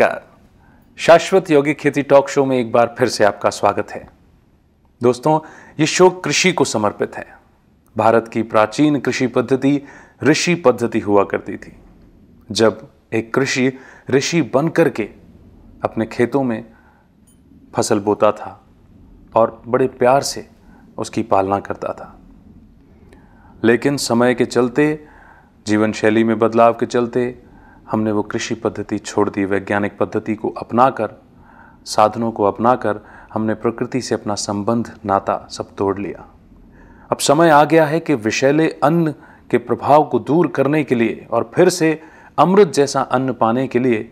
नमस्कार शाश्वत योगी खेती टॉक शो में एक बार फिर से आपका स्वागत है दोस्तों ये शो कृषि को समर्पित है भारत की प्राचीन कृषि पद्धति ऋषि पद्धति हुआ करती थी जब एक कृषि ऋषि बन करके अपने खेतों में फसल बोता था और बड़े प्यार से उसकी पालना करता था लेकिन समय के चलते जीवन शैली में बदलाव के चलते हमने वो कृषि पद्धति छोड़ दी वैज्ञानिक पद्धति को अपनाकर साधनों को अपनाकर हमने प्रकृति से अपना संबंध नाता सब तोड़ लिया अब समय आ गया है कि विषैले अन्न के प्रभाव को दूर करने के लिए और फिर से अमृत जैसा अन्न पाने के लिए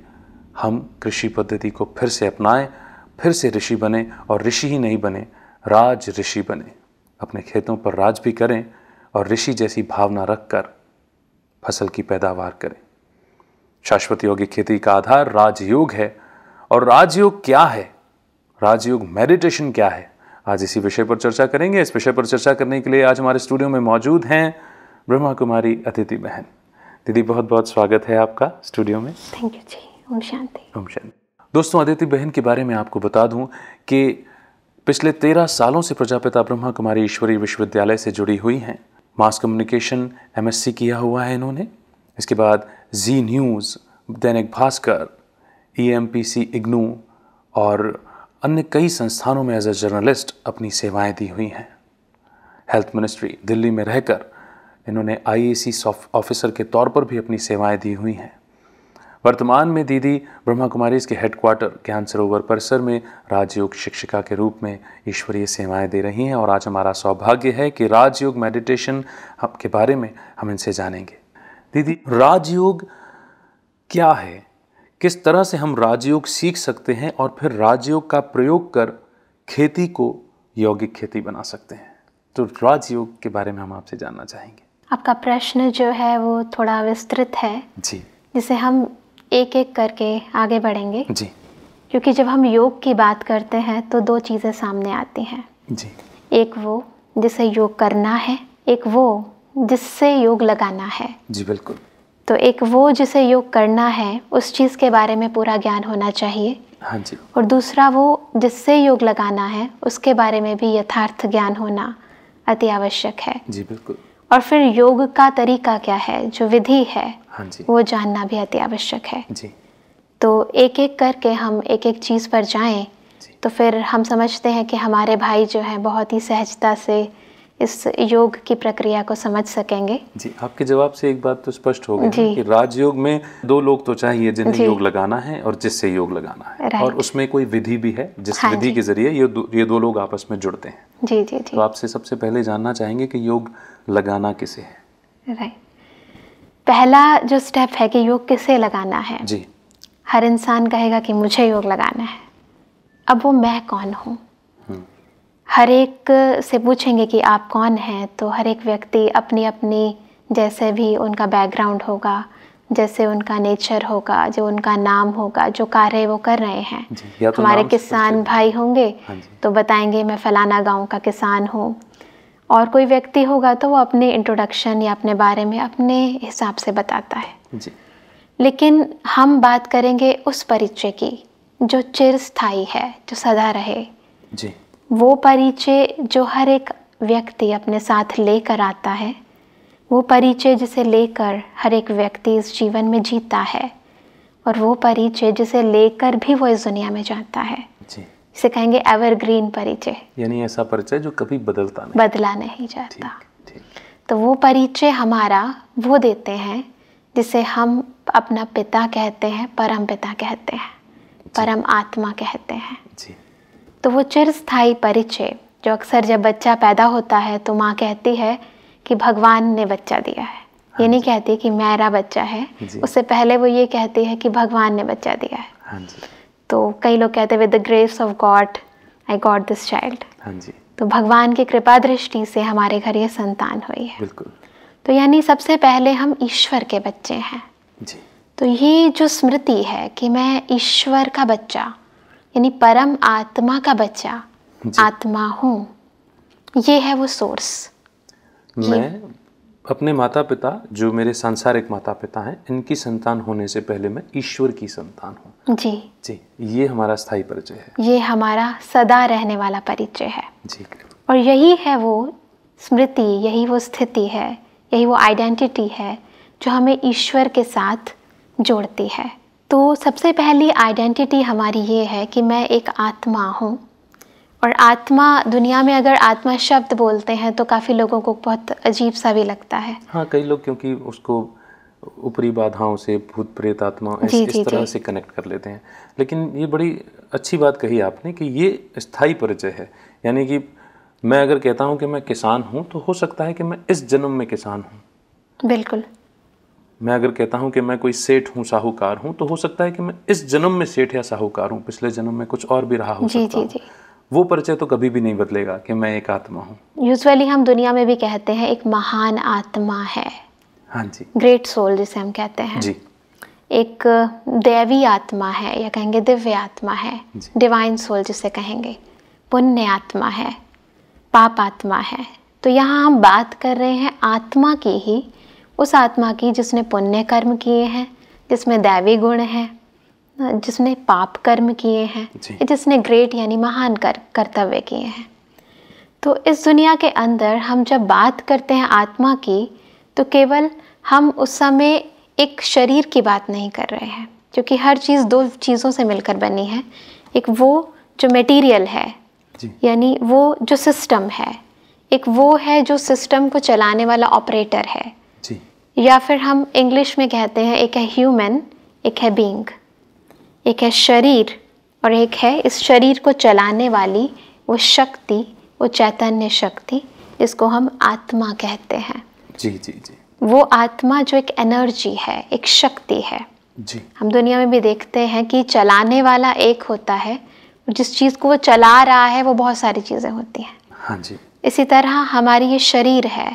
हम कृषि पद्धति को फिर से अपनाएं फिर से ऋषि बने और ऋषि ही नहीं बने राज ऋषि बने अपने खेतों पर राज भी करें और ऋषि जैसी भावना रखकर फसल की पैदावार करें शाश्वत योगी खेती का आधार राजयोग है और राजयोग क्या है राजयोग मेडिटेशन क्या है आज इसी विषय पर चर्चा करेंगे इस विषय पर चर्चा करने के लिए आज हमारे स्टूडियो में मौजूद हैं ब्रह्मा कुमारी अतिथि बहन दीदी बहुत बहुत स्वागत है आपका स्टूडियो में थैंक यू जी ओम शांति ओम शांति दोस्तों अदिति बहन के बारे में आपको बता दूं कि पिछले तेरह सालों से प्रजापिता ब्रह्मा कुमारी ईश्वरी विश्वविद्यालय से जुड़ी हुई हैं मास कम्युनिकेशन एमएससी किया हुआ है इन्होंने इसके बाद जी न्यूज़ दैनिक भास्कर ईएमपीसी e इग्नू और अन्य कई संस्थानों में एज ए जर्नलिस्ट अपनी सेवाएं दी हुई हैं हेल्थ मिनिस्ट्री दिल्ली में रहकर इन्होंने आईएसी ऑफिसर के तौर पर भी अपनी सेवाएं दी हुई हैं वर्तमान में दीदी ब्रह्मा कुमारी के हेडक्वार्टर ज्ञान सरोवर परिसर में राजयोग शिक्षिका के रूप में ईश्वरीय सेवाएं दे रही हैं और आज हमारा सौभाग्य है कि राजयोग मेडिटेशन के बारे में हम इनसे जानेंगे दीदी राजयोग क्या है किस तरह से हम राजयोग सीख सकते हैं और फिर राजयोग का प्रयोग कर खेती को यौगिक खेती बना सकते हैं तो राजयोग के बारे में हम आपसे जानना चाहेंगे आपका प्रश्न जो है वो थोड़ा विस्तृत है जी जिसे हम एक एक करके आगे बढ़ेंगे जी क्योंकि जब हम योग की बात करते हैं तो दो चीज़ें सामने आती हैं जी एक वो जिसे योग करना है एक वो जिससे योग लगाना है जी बिल्कुल तो एक वो जिसे योग करना है उस चीज़ के बारे में पूरा ज्ञान होना चाहिए हाँ जी और दूसरा वो जिससे योग लगाना है उसके बारे में भी यथार्थ ज्ञान होना अति आवश्यक है जी बिल्कुल और फिर योग का तरीका क्या है जो विधि है हाँ जी वो जानना भी अति आवश्यक है जी तो एक एक करके हम एक एक चीज़ पर जाएं तो फिर हम समझते हैं कि हमारे भाई जो हैं बहुत ही सहजता से इस योग की प्रक्रिया को समझ सकेंगे जी आपके जवाब से एक बात तो स्पष्ट हो गई कि राजयोग में दो लोग तो चाहिए जिन्हें योग लगाना है और जिससे योग लगाना है और उसमें कोई विधि भी है जिस हाँ विधि के जरिए ये दो, ये दो लोग आपस में जुड़ते हैं जी जी जी तो आपसे सबसे पहले जानना चाहेंगे कि योग लगाना किसे है राइट पहला जो स्टेप है कि योग किसे लगाना है जी हर इंसान कहेगा कि मुझे योग लगाना है अब वो मैं कौन हूँ हर एक से पूछेंगे कि आप कौन हैं तो हर एक व्यक्ति अपनी अपनी जैसे भी उनका बैकग्राउंड होगा जैसे उनका नेचर होगा जो उनका नाम होगा जो कार्य वो कर रहे हैं तो हमारे किसान भाई होंगे हाँ तो बताएंगे मैं फलाना गांव का किसान हूँ और कोई व्यक्ति होगा तो वो अपने इंट्रोडक्शन या अपने बारे में अपने हिसाब से बताता है लेकिन हम बात करेंगे उस परिचय की जो चिरस्थायी है जो सदा रहे जी वो परिचय जो हर एक व्यक्ति अपने साथ लेकर आता है वो परिचय जिसे लेकर हर एक व्यक्ति इस जीवन में जीता है और वो परिचय जिसे लेकर भी वो इस दुनिया में जाता है जी इसे कहेंगे एवरग्रीन परिचय यानी ऐसा परिचय जो कभी बदलता नहीं बदला नहीं जाता तो वो परिचय हमारा वो देते हैं जिसे हम अपना पिता कहते हैं परम पिता कहते हैं परम आत्मा कहते हैं तो वो चिरस्थायी परिचय जो अक्सर जब बच्चा पैदा होता है तो माँ कहती है कि भगवान ने बच्चा दिया है हाँ ये नहीं कहती कि मेरा बच्चा है उससे पहले वो ये कहती है कि भगवान ने बच्चा दिया है हाँ तो कई लोग कहते हैं with the grace of God I got this child तो भगवान की कृपा दृष्टि से हमारे घर ये संतान हुई है तो यानी सबसे पहले हम ईश्वर के बच्चे हैं जी तो ये जो स्मृति है कि मैं ईश्वर का बच्चा यानी परम आत्मा का बच्चा आत्मा हूँ ये है वो सोर्स मैं अपने माता पिता जो मेरे सांसारिक माता पिता हैं इनकी संतान होने से पहले मैं ईश्वर की संतान हूँ जी जी ये हमारा स्थायी परिचय है ये हमारा सदा रहने वाला परिचय है जी और यही है वो स्मृति यही वो स्थिति है यही वो आइडेंटिटी है जो हमें ईश्वर के साथ जोड़ती है तो सबसे पहली आइडेंटिटी हमारी ये है कि मैं एक आत्मा हूँ और आत्मा दुनिया में अगर आत्मा शब्द बोलते हैं तो काफ़ी लोगों को बहुत अजीब सा भी लगता है हाँ कई लोग क्योंकि उसको ऊपरी बाधाओं से भूत प्रेत आत्मा इस, जी, इस जी, तरह जी. से कनेक्ट कर लेते हैं लेकिन ये बड़ी अच्छी बात कही आपने कि ये स्थाई परिचय है यानी कि मैं अगर कहता हूँ कि मैं किसान हूँ तो हो सकता है कि मैं इस जन्म में किसान हूँ बिल्कुल मैं अगर कहता हूँ कि मैं कोई सेठ हूँ साहूकार हूँ तो हो सकता है कि मैं इस जन्म में सेठ या साहूकार हूँ पिछले जन्म में कुछ और भी रहा हो जी, सकता जी, जी. वो परिचय तो कभी भी नहीं बदलेगा कि मैं एक आत्मा हूँ यूजुअली हम दुनिया में भी कहते हैं एक महान आत्मा है हाँ जी ग्रेट सोल जिसे हम कहते हैं जी एक दैवी आत्मा है या कहेंगे दिव्य आत्मा है डिवाइन सोल जिसे कहेंगे पुण्य आत्मा है पाप आत्मा है तो यहाँ हम बात कर रहे हैं आत्मा की ही उस आत्मा की जिसने पुण्य कर्म किए हैं जिसमें दैवी गुण है जिसने पाप कर्म किए हैं जिसने ग्रेट यानी महान कर कर्तव्य किए हैं तो इस दुनिया के अंदर हम जब बात करते हैं आत्मा की तो केवल हम उस समय एक शरीर की बात नहीं कर रहे हैं क्योंकि हर चीज़ दो चीज़ों से मिलकर बनी है एक वो जो मटेरियल है यानी वो जो सिस्टम है एक वो है जो सिस्टम को चलाने वाला ऑपरेटर है या फिर हम इंग्लिश में कहते हैं एक है ह्यूमन एक है बींग एक है शरीर और एक है इस शरीर को चलाने वाली वो शक्ति वो चैतन्य शक्ति जिसको हम आत्मा कहते हैं जी जी जी वो आत्मा जो एक एनर्जी है एक शक्ति है जी हम दुनिया में भी देखते हैं कि चलाने वाला एक होता है जिस चीज़ को वो चला रहा है वो बहुत सारी चीज़ें होती हैं हाँ जी इसी तरह हमारी ये शरीर है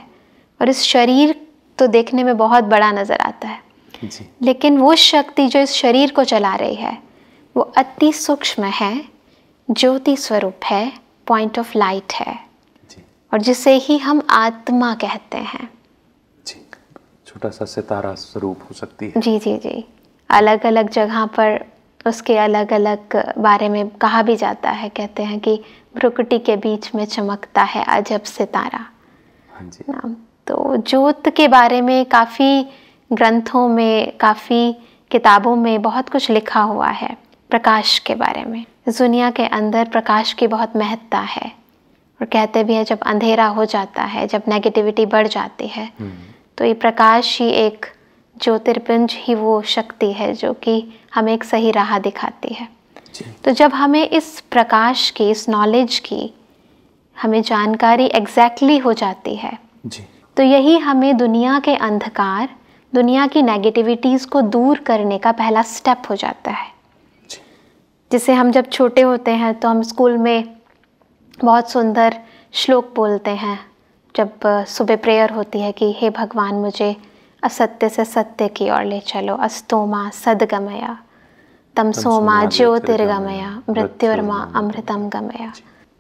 और इस शरीर तो देखने में बहुत बड़ा नज़र आता है जी। लेकिन वो शक्ति जो इस शरीर को चला रही है वो अति सूक्ष्म है ज्योति स्वरूप है पॉइंट ऑफ लाइट है और जिसे ही हम आत्मा कहते हैं छोटा सा सितारा स्वरूप हो सकती है जी जी जी अलग अलग जगह पर उसके अलग अलग बारे में कहा भी जाता है कहते हैं कि भ्रुकुटी के बीच में चमकता है अजब सितारा हाँ जी तो जोत के बारे में काफ़ी ग्रंथों में काफ़ी किताबों में बहुत कुछ लिखा हुआ है प्रकाश के बारे में इस दुनिया के अंदर प्रकाश की बहुत महत्ता है और कहते भी हैं जब अंधेरा हो जाता है जब नेगेटिविटी बढ़ जाती है हम्म। तो ये प्रकाश ही एक ज्योतिर्पुंज ही वो शक्ति है जो कि हमें एक सही राह दिखाती है तो जब हमें इस प्रकाश की इस नॉलेज की हमें जानकारी एग्जैक्टली exactly हो जाती है जी तो यही हमें दुनिया के अंधकार दुनिया की नेगेटिविटीज़ को दूर करने का पहला स्टेप हो जाता है जिसे हम जब छोटे होते हैं तो हम स्कूल में बहुत सुंदर श्लोक बोलते हैं जब सुबह प्रेयर होती है कि हे भगवान मुझे असत्य से सत्य की ओर ले चलो अस्तोमा सदगमया तमसोमा ज्योतिर्गमया मृत्युर्मा अमृतम गमया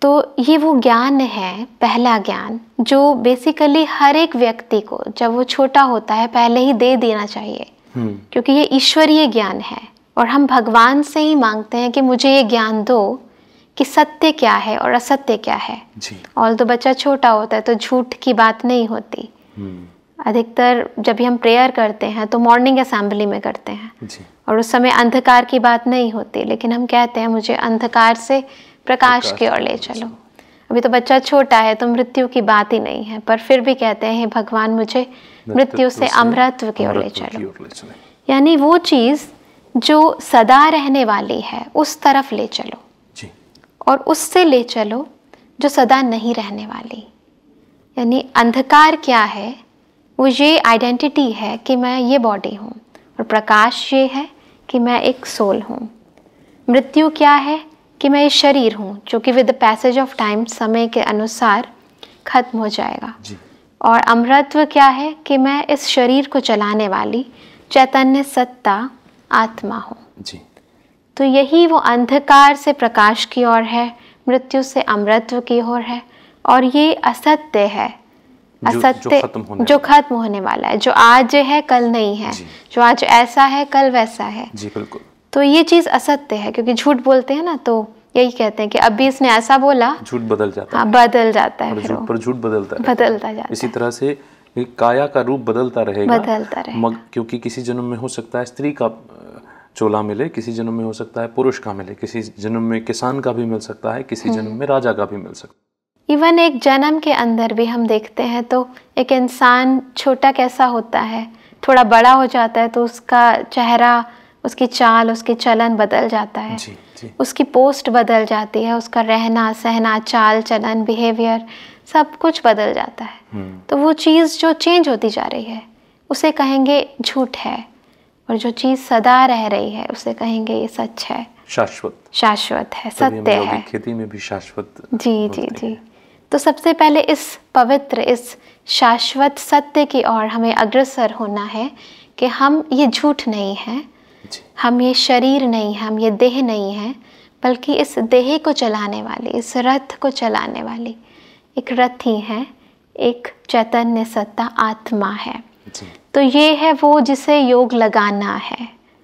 तो ये वो ज्ञान है पहला ज्ञान जो बेसिकली हर एक व्यक्ति को जब वो छोटा होता है पहले ही दे देना चाहिए हम्म। क्योंकि ये ईश्वरीय ज्ञान है और हम भगवान से ही मांगते हैं कि मुझे ये ज्ञान दो कि सत्य क्या है और असत्य क्या है और तो बच्चा छोटा होता है तो झूठ की बात नहीं होती हम्म। अधिकतर जब भी हम प्रेयर करते हैं तो मॉर्निंग असेंबली में करते हैं और उस समय अंधकार की बात नहीं होती लेकिन हम कहते हैं मुझे अंधकार से प्रकाश की ओर ले चलो अभी तो बच्चा छोटा है तो मृत्यु की बात ही नहीं है पर फिर भी कहते हैं भगवान मुझे मृत्यु से अमृत्व की ओर ले चलो यानी वो चीज़ जो सदा रहने वाली है उस तरफ ले चलो और उससे ले चलो जो सदा नहीं रहने वाली यानी अंधकार क्या है वो ये आइडेंटिटी है कि मैं ये बॉडी हूँ और प्रकाश ये है कि मैं एक सोल हूँ मृत्यु क्या है कि मैं ये शरीर हूँ जो कि with the passage of time समय के अनुसार खत्म हो जाएगा और अमृतत्व क्या है कि मैं इस शरीर को चलाने वाली चैतन्य सत्ता आत्मा हूँ तो यही वो अंधकार से प्रकाश की ओर है मृत्यु से अमृतत्व की ओर है और ये असत्य है असत्य जो खत्म होने वाला है जो आज है कल नहीं है जो आज ऐसा है कल वैसा है जी बिल्कुल तो ये चीज़ असत्य है क्योंकि झूठ बोलते हैं ना तो यही कहते हैं कि अभी इसने ऐसा बोला झूठ बदल जाता हाँ बदल जाता है पर झूठ बदलता है बदलता जाता इसी तरह से काया का रूप बदलता रहेगा बदलता रहे मग, क्योंकि किसी जन्म में हो सकता है स्त्री का चोला मिले किसी जन्म में हो सकता है पुरुष का मिले किसी जन्म में किसान का भी मिल सकता है किसी हम्म। जन्म में राजा का भी मिल सकता है इवन एक जन्म के अंदर भी हम देखते हैं तो एक इंसान छोटा कैसा होता है थोड़ा बड़ा हो जाता है तो उसका चेहरा उसकी चाल उसके चलन बदल जाता है जी, जी। उसकी पोस्ट बदल जाती है उसका रहना सहना चाल चलन बिहेवियर सब कुछ बदल जाता है हम्म। तो वो चीज़ जो चेंज होती जा रही है उसे कहेंगे झूठ है और जो चीज़ सदा रह रही है उसे कहेंगे ये सच है शाश्वत शाश्वत है सत्य है खेती में भी शाश्वत जी जी जी तो सबसे पहले इस पवित्र इस शाश्वत सत्य की ओर हमें अग्रसर होना है कि हम ये झूठ नहीं हैं हम ये शरीर नहीं हम ये देह नहीं है बल्कि इस देह को चलाने वाली इस रथ को चलाने वाली एक रथ ही है एक चैतन्य सत्ता आत्मा है तो ये है वो जिसे योग लगाना है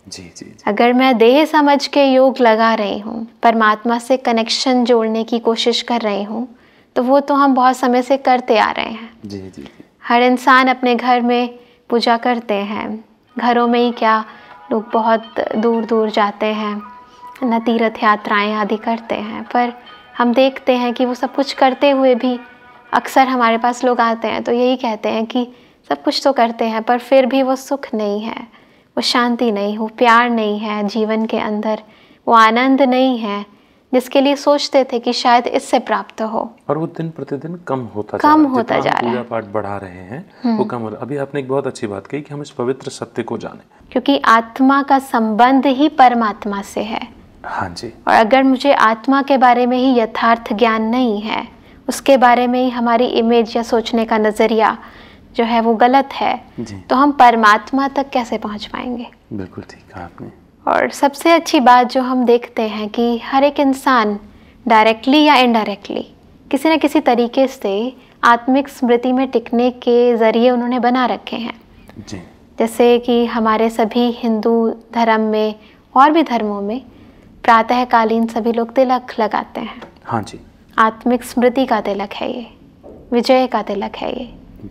जी, जी, जी। अगर मैं देह समझ के योग लगा रही हूँ परमात्मा से कनेक्शन जोड़ने की कोशिश कर रही हूँ तो वो तो हम बहुत समय से करते आ रहे हैं जी, जी, जी। हर इंसान अपने घर में पूजा करते हैं घरों में ही क्या लोग बहुत दूर दूर जाते हैं न तीर्थ यात्राएँ आदि करते हैं पर हम देखते हैं कि वो सब कुछ करते हुए भी अक्सर हमारे पास लोग आते हैं तो यही कहते हैं कि सब कुछ तो करते हैं पर फिर भी वो सुख नहीं है वो शांति नहीं हो प्यार नहीं है जीवन के अंदर वो आनंद नहीं है जिसके लिए सोचते थे कि शायद इससे प्राप्त हो और वो दिन प्रतिदिन कम होता कम जा होता जा रहा है पूजा पाठ बढ़ा रहे हैं वो हम्म। कम हो अभी आपने एक बहुत अच्छी बात कही कि हम इस पवित्र सत्य को जाने क्योंकि आत्मा का संबंध ही परमात्मा से है हाँ जी और अगर मुझे आत्मा के बारे में ही यथार्थ ज्ञान नहीं है उसके बारे में ही हमारी इमेज या सोचने का नज़रिया जो है वो गलत है तो हम परमात्मा तक कैसे पहुंच पाएंगे बिल्कुल ठीक है आपने और सबसे अच्छी बात जो हम देखते हैं कि हर एक इंसान डायरेक्टली या इनडायरेक्टली किसी न किसी तरीके से आत्मिक स्मृति में टिकने के ज़रिए उन्होंने बना रखे हैं जी। जैसे कि हमारे सभी हिंदू धर्म में और भी धर्मों में प्रातःकालीन सभी लोग तिलक लगाते हैं हाँ जी आत्मिक स्मृति का तिलक है ये विजय का तिलक है ये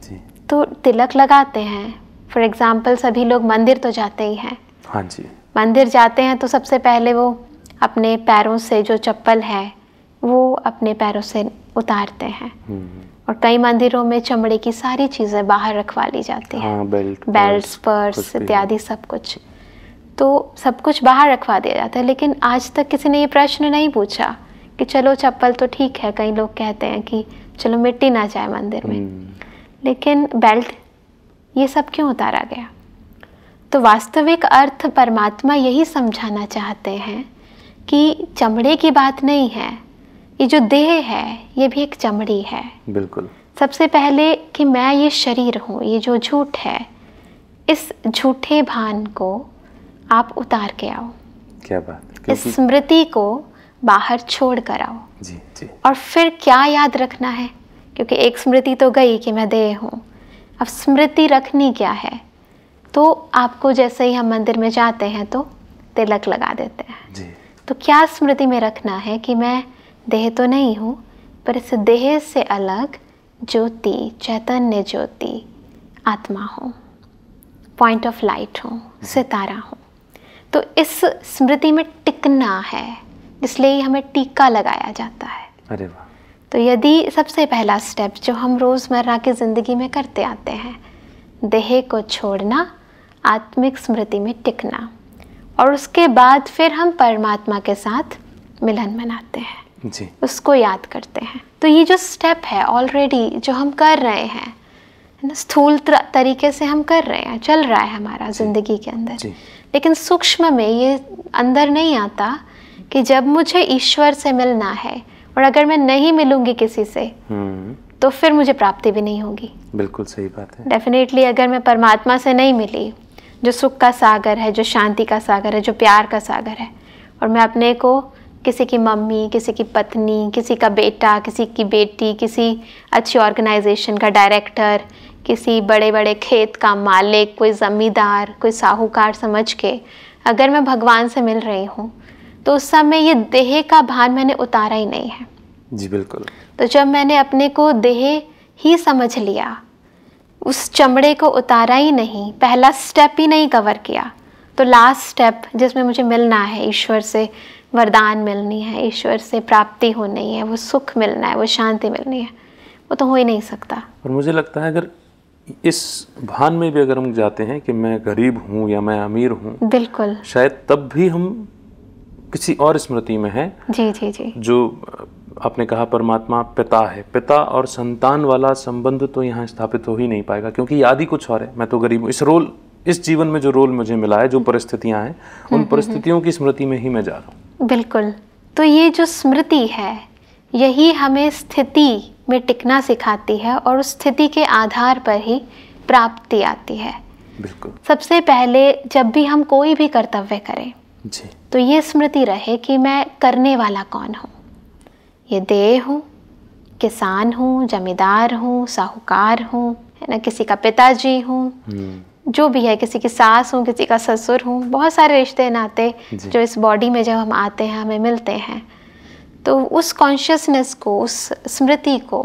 जी तो तिलक लगाते हैं फॉर एग्ज़ाम्पल सभी लोग मंदिर तो जाते ही हैं हाँ जी मंदिर जाते हैं तो सबसे पहले वो अपने पैरों से जो चप्पल है वो अपने पैरों से उतारते हैं हम्म। और कई मंदिरों में चमड़े की सारी चीज़ें बाहर रखवा ली जाती हैं बेल्ट बेल्ट पर्स इत्यादि सब कुछ तो सब कुछ बाहर रखवा दिया जाता है लेकिन आज तक किसी ने ये प्रश्न नहीं पूछा कि चलो चप्पल तो ठीक है कई लोग कहते हैं कि चलो मिट्टी ना जाए मंदिर में हम्म। लेकिन बेल्ट ये सब क्यों उतारा गया तो वास्तविक अर्थ परमात्मा यही समझाना चाहते हैं कि चमड़े की बात नहीं है ये जो देह है ये भी एक चमड़ी है बिल्कुल सबसे पहले कि मैं ये शरीर हूँ ये जो झूठ है इस झूठे भान को आप उतार के आओ क्या बात इस स्मृति को बाहर छोड़ कर आओ जी जी और फिर क्या याद रखना है क्योंकि एक स्मृति तो गई कि मैं देह हूँ अब स्मृति रखनी क्या है तो आपको जैसे ही हम मंदिर में जाते हैं तो तिलक लगा देते हैं जी तो क्या स्मृति में रखना है कि मैं देह तो नहीं हूँ पर इस देह से अलग ज्योति चैतन्य ज्योति आत्मा हूँ पॉइंट ऑफ लाइट हूँ सितारा हूँ तो इस स्मृति में टिकना है इसलिए हमें टीका लगाया जाता है अरे वाह तो यदि सबसे पहला स्टेप जो हम रोज़मर्रा की ज़िंदगी में करते आते हैं देह को छोड़ना आत्मिक स्मृति में टिकना और उसके बाद फिर हम परमात्मा के साथ मिलन मनाते हैं जी उसको याद करते हैं तो ये जो स्टेप है ऑलरेडी जो हम कर रहे हैं ना स्थूल तरीके से हम कर रहे हैं चल रहा है हमारा ज़िंदगी के अंदर लेकिन सूक्ष्म में ये अंदर नहीं आता कि जब मुझे ईश्वर से मिलना है और अगर मैं नहीं मिलूंगी किसी से हम्म। तो फिर मुझे प्राप्ति भी नहीं होगी बिल्कुल सही बात है डेफिनेटली अगर मैं परमात्मा से नहीं मिली जो सुख का सागर है जो शांति का सागर है जो प्यार का सागर है और मैं अपने को किसी की मम्मी किसी की पत्नी किसी का बेटा किसी की बेटी किसी अच्छी ऑर्गेनाइजेशन का डायरेक्टर किसी बड़े बड़े खेत का मालिक कोई ज़मींदार कोई साहूकार समझ के अगर मैं भगवान से मिल रही हूँ तो उस समय ये देह का भान मैंने उतारा ही नहीं है जी बिल्कुल तो जब मैंने अपने को देह ही समझ लिया उस चमड़े को उतारा ही नहीं पहला स्टेप ही नहीं कवर किया तो लास्ट स्टेप जिसमें मुझे मिलना है ईश्वर से वरदान मिलनी है ईश्वर से प्राप्ति होनी है वो सुख मिलना है वो शांति मिलनी है वो तो हो ही नहीं सकता और मुझे लगता है अगर इस भान में भी अगर हम जाते हैं कि मैं गरीब हूँ या मैं अमीर हूँ बिल्कुल शायद तब भी हम किसी और स्मृति में हैं जी जी जी जो आपने कहा परमात्मा पिता है पिता और संतान वाला संबंध तो यहाँ स्थापित हो ही नहीं पाएगा क्योंकि याद ही कुछ और है मैं तो गरीब हूँ इस रोल इस जीवन में जो रोल मुझे मिला है जो परिस्थितियाँ हैं उन हम्म, हम्म, हम्म। परिस्थितियों की स्मृति में ही मैं जा रहा हूँ बिल्कुल तो ये जो स्मृति है यही हमें स्थिति में टिकना सिखाती है और उस स्थिति के आधार पर ही प्राप्ति आती है बिल्कुल सबसे पहले जब भी हम कोई भी कर्तव्य करें जी तो ये स्मृति रहे कि मैं करने वाला कौन हूँ ये देह हूँ किसान हूँ जमींदार हूँ साहूकार हूँ है ना किसी का पिताजी हूँ हम्म। जो भी है किसी की सास हूँ किसी का ससुर हूँ बहुत सारे रिश्ते नाते जो इस बॉडी में जब हम आते हैं हमें मिलते हैं तो उस कॉन्शियसनेस को उस स्मृति को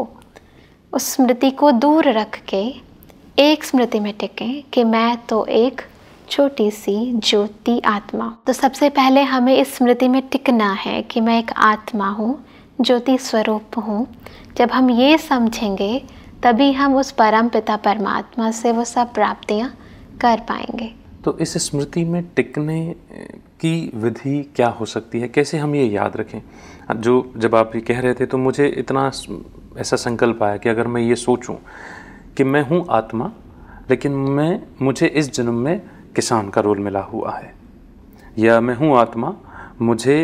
उस स्मृति को दूर रख के एक स्मृति में टिकें कि मैं तो एक छोटी सी ज्योति आत्मा तो सबसे पहले हमें इस स्मृति में टिकना है कि मैं एक आत्मा हूँ ज्योति स्वरूप हूँ जब हम ये समझेंगे तभी हम उस परम पिता परमात्मा से वो सब प्राप्तियाँ कर पाएंगे तो इस स्मृति में टिकने की विधि क्या हो सकती है कैसे हम ये याद रखें जो जब आप ये कह रहे थे तो मुझे इतना ऐसा संकल्प आया कि अगर मैं ये सोचूं कि मैं हूँ आत्मा लेकिन मैं मुझे इस जन्म में किसान का रोल मिला हुआ है या मैं हूँ आत्मा मुझे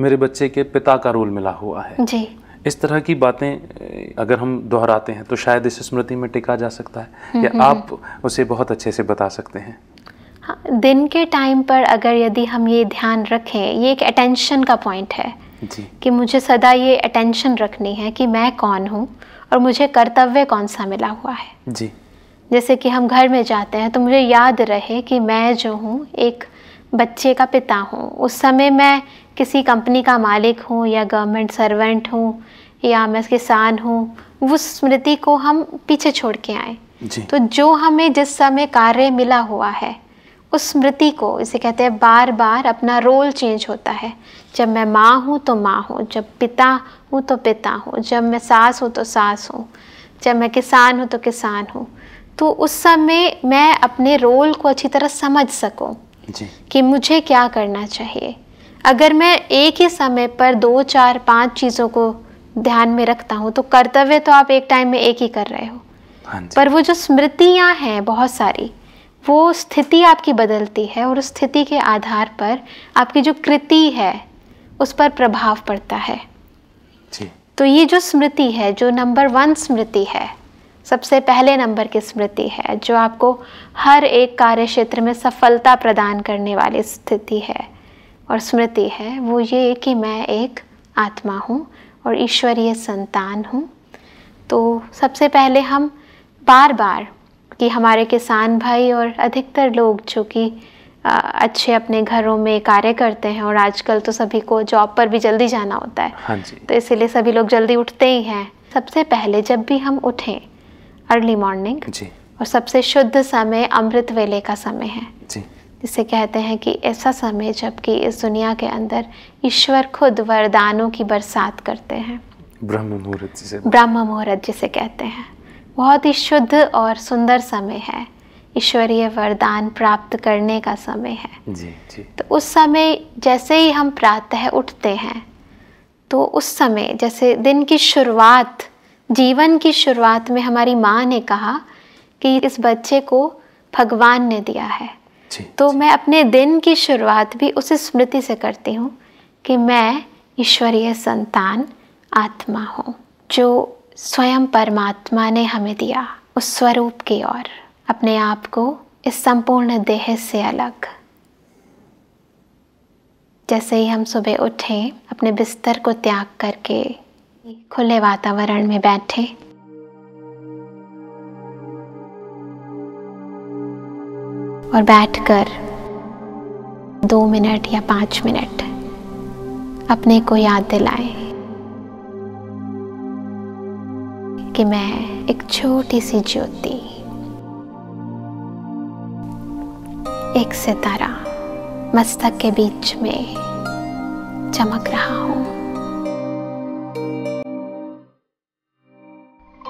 मेरे बच्चे के पिता का रोल मिला हुआ है जी इस तरह की बातें अगर हम दोहराते हैं तो शायद इस स्मृति में टिका जा सकता है हम्म, या हम्म, आप हम्म। उसे बहुत अच्छे से बता सकते हैं हाँ, दिन के टाइम पर अगर यदि हम ये ध्यान रखें ये एक अटेंशन का पॉइंट है जी। कि मुझे सदा ये अटेंशन रखनी है कि मैं कौन हूँ और मुझे कर्तव्य कौन सा मिला हुआ है जी जैसे कि हम घर में जाते हैं तो मुझे याद रहे कि मैं जो हूँ एक बच्चे का पिता हूँ उस समय मैं किसी कंपनी का मालिक हूँ या गवर्नमेंट सर्वेंट हूँ या मैं किसान हूँ उस स्मृति को हम पीछे छोड़ के आए तो जो हमें जिस समय कार्य मिला हुआ है उस स्मृति को इसे कहते हैं बार बार अपना रोल चेंज होता है जब मैं माँ हूँ तो माँ हूँ जब पिता हूँ तो पिता हूँ जब मैं सास हूँ तो सास हूँ जब मैं किसान हूँ तो किसान हूँ तो उस समय मैं अपने रोल को अच्छी तरह समझ सकूँ कि मुझे क्या करना चाहिए अगर मैं एक ही समय पर दो चार पांच चीज़ों को ध्यान में रखता हूँ तो कर्तव्य तो आप एक टाइम में एक ही कर रहे हो हाँ पर वो जो स्मृतियाँ हैं बहुत सारी वो स्थिति आपकी बदलती है और उस स्थिति के आधार पर आपकी जो कृति है उस पर प्रभाव पड़ता है जी। तो ये जो स्मृति है जो नंबर वन स्मृति है सबसे पहले नंबर की स्मृति है जो आपको हर एक कार्य क्षेत्र में सफलता प्रदान करने वाली स्थिति है और स्मृति है वो ये कि मैं एक आत्मा हूँ और ईश्वरीय संतान हूँ तो सबसे पहले हम बार बार कि हमारे किसान भाई और अधिकतर लोग जो कि अच्छे अपने घरों में कार्य करते हैं और आजकल तो सभी को जॉब पर भी जल्दी जाना होता है हाँ जी। तो इसीलिए सभी लोग जल्दी उठते ही हैं सबसे पहले जब भी हम उठें अर्ली मॉर्निंग और सबसे शुद्ध समय अमृत वेले का समय है जी। जिसे कहते हैं कि ऐसा समय जबकि इस दुनिया के अंदर ईश्वर खुद वरदानों की बरसात करते हैं ब्रह्म मुहूर्त जिसे ब्रह्म मुहूर्त जिसे कहते हैं बहुत ही शुद्ध और सुंदर समय है ईश्वरीय वरदान प्राप्त करने का समय है जी जी तो उस समय जैसे ही हम प्रातः उठते हैं तो उस समय जैसे दिन की शुरुआत जीवन की शुरुआत में हमारी माँ ने कहा कि इस बच्चे को भगवान ने दिया है तो मैं अपने दिन की शुरुआत भी उस स्मृति से करती हूँ कि मैं ईश्वरीय संतान आत्मा हूँ जो स्वयं परमात्मा ने हमें दिया उस स्वरूप की ओर अपने आप को इस संपूर्ण देह से अलग जैसे ही हम सुबह उठें अपने बिस्तर को त्याग करके खुले वातावरण में बैठें और बैठकर दो मिनट या पाँच मिनट अपने को याद दिलाए कि मैं एक छोटी सी ज्योति एक सितारा मस्तक के बीच में चमक रहा हूं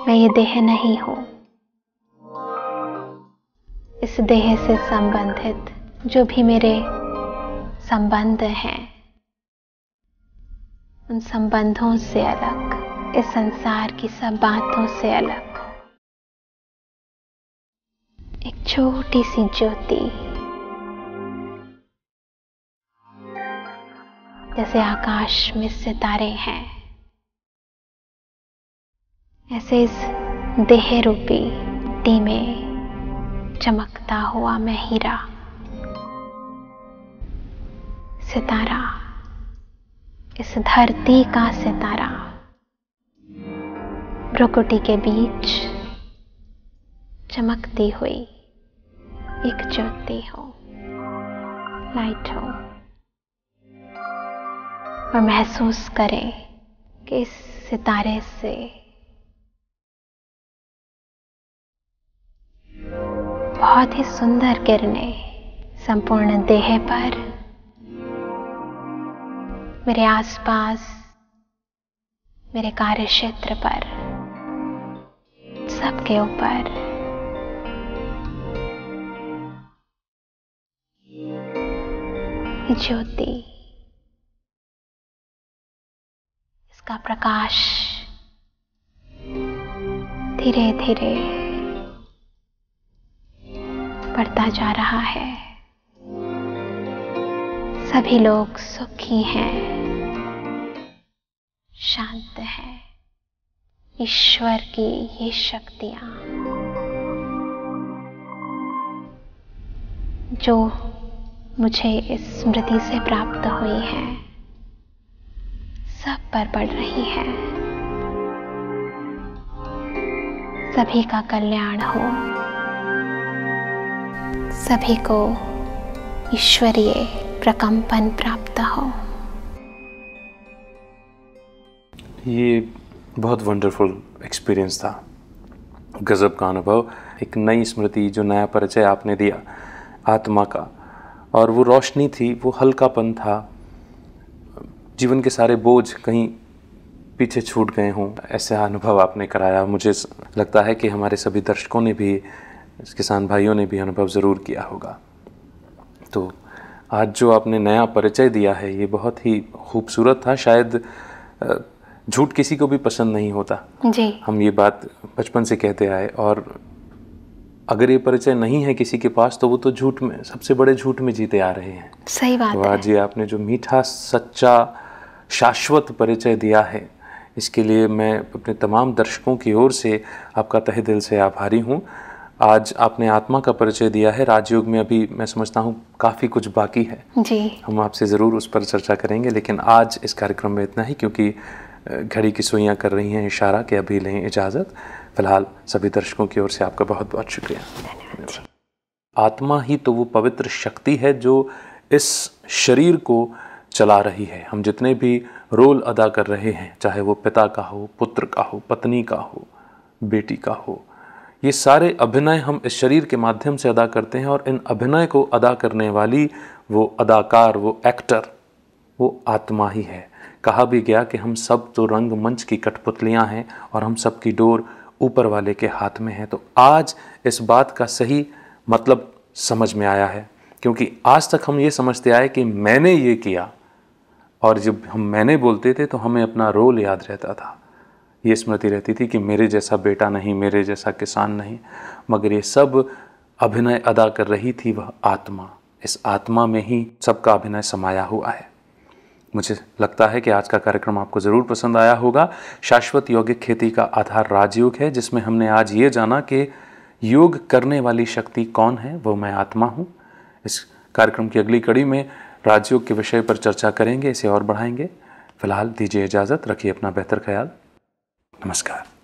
मैं ये देह नहीं हूं देह से संबंधित जो भी मेरे संबंध हैं उन संबंधों से अलग इस संसार की सब बातों से अलग एक छोटी सी ज्योति जैसे आकाश में सितारे हैं ऐसे इस देह रूपी मिट्टी में चमकता हुआ मैं हीरा सितारा इस धरती का सितारा प्रकृति के बीच चमकती हुई एक ज्योति हो लाइट हो और महसूस करें कि इस सितारे से बहुत ही सुंदर किरणें संपूर्ण देह पर मेरे आसपास मेरे कार्य क्षेत्र पर सबके ऊपर ज्योति इसका प्रकाश धीरे धीरे बढ़ता जा रहा है सभी लोग सुखी हैं शांत हैं ईश्वर की ये शक्तियां जो मुझे इस स्मृति से प्राप्त हुई है सब पर पड़ रही है सभी का कल्याण हो सभी को ईश्वरीय प्रकंपन प्राप्त हो ये बहुत वंडरफुल एक्सपीरियंस था गज़ब का अनुभव एक नई स्मृति जो नया परिचय आपने दिया आत्मा का और वो रोशनी थी वो हल्कापन था जीवन के सारे बोझ कहीं पीछे छूट गए हों ऐसा अनुभव आपने कराया मुझे लगता है कि हमारे सभी दर्शकों ने भी इस किसान भाइयों ने भी अनुभव ज़रूर किया होगा तो आज जो आपने नया परिचय दिया है ये बहुत ही खूबसूरत था शायद झूठ किसी को भी पसंद नहीं होता जी हम ये बात बचपन से कहते आए और अगर ये परिचय नहीं है किसी के पास तो वो तो झूठ में सबसे बड़े झूठ में जीते आ रहे हैं सही बात तो आज ये आपने जो मीठा सच्चा शाश्वत परिचय दिया है इसके लिए मैं अपने तमाम दर्शकों की ओर से आपका तहे दिल से आभारी हूँ आज आपने आत्मा का परिचय दिया है राजयोग में अभी मैं समझता हूँ काफ़ी कुछ बाकी है जी हम आपसे ज़रूर उस पर चर्चा करेंगे लेकिन आज इस कार्यक्रम में इतना ही क्योंकि घड़ी की सुइयां कर रही हैं इशारा के अभी लें इजाज़त फ़िलहाल सभी दर्शकों की ओर से आपका बहुत बहुत शुक्रिया आत्मा ही तो वो पवित्र शक्ति है जो इस शरीर को चला रही है हम जितने भी रोल अदा कर रहे हैं चाहे वो पिता का हो पुत्र का हो पत्नी का हो बेटी का हो ये सारे अभिनय हम इस शरीर के माध्यम से अदा करते हैं और इन अभिनय को अदा करने वाली वो अदाकार वो एक्टर वो आत्मा ही है कहा भी गया कि हम सब तो रंगमंच की कठपुतलियाँ हैं और हम सब की डोर ऊपर वाले के हाथ में है तो आज इस बात का सही मतलब समझ में आया है क्योंकि आज तक हम ये समझते आए कि मैंने ये किया और जब हम मैंने बोलते थे तो हमें अपना रोल याद रहता था ये स्मृति रहती थी कि मेरे जैसा बेटा नहीं मेरे जैसा किसान नहीं मगर ये सब अभिनय अदा कर रही थी वह आत्मा इस आत्मा में ही सबका अभिनय समाया हुआ है मुझे लगता है कि आज का कार्यक्रम आपको ज़रूर पसंद आया होगा शाश्वत यौगिक खेती का आधार राजयोग है जिसमें हमने आज ये जाना कि योग करने वाली शक्ति कौन है वो मैं आत्मा हूँ इस कार्यक्रम की अगली कड़ी में राजयोग के विषय पर चर्चा करेंगे इसे और बढ़ाएंगे फिलहाल दीजिए इजाज़त रखिए अपना बेहतर ख्याल नमस्कार